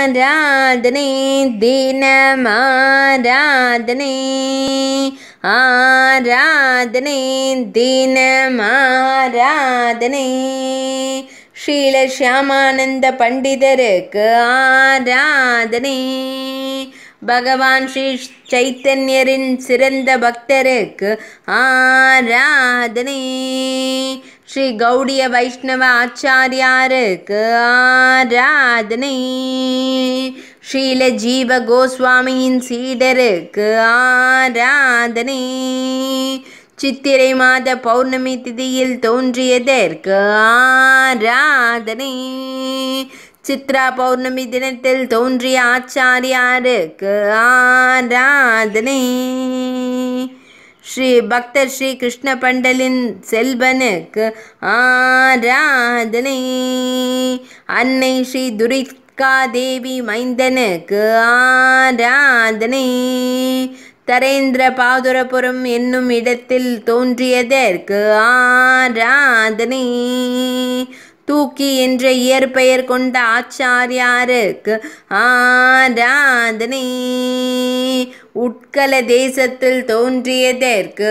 ஆராதனை தினம் ஆராதனை ஆராதனை தினம் ஆராதனை ஸ்ரீல ஷியாமானந்த பண்டிதருக்கு ஆராதனை பகவான் ஸ்ரீ சைத்தன்யரின் சிறந்த பக்தருக்கு ஆராதனை ஸ்ரீ கௌடிய வைஷ்ணவ ஆச்சாரியாருக்கு ஆராதனை ஸ்ரீல ஜீவ கோஸ்வாமியின் சீடருக்கு ஆராதனை சித்திரை மாத பௌர்ணமி திதியில் தோன்றியதற்கு ஆராதனை சித்ரா பௌர்ணமி தினத்தில் தோன்றிய ஆச்சாரியாருக்கு ஆராதனை ஸ்ரீ பக்தர் ஸ்ரீ கிருஷ்ண பண்டலின் செல்வனுக்கு ஆராதனை அன்னை ஸ்ரீ துரி தேவி மைந்தனுக்கு ஆராதனை தரேந்திர பாதுரபுரம் என்னும் இடத்தில் தோன்றியதற்கு ஆராதனை தூக்கி என்ற இயற்பெயர் கொண்ட ஆச்சாரியாருக்கு ஆராதனை உட்கல தேசத்தில் தோன்றியதற்கு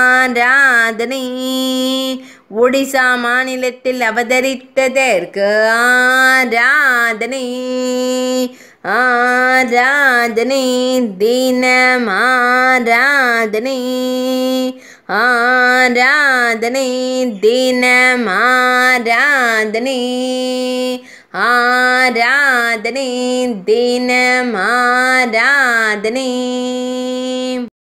ஆராதனை ஒடிசா மாநிலத்தில் அவதரித்ததற்கு ஆராதனை आराधने दीन माराधने आराधने दीन माराधने आराधने दीन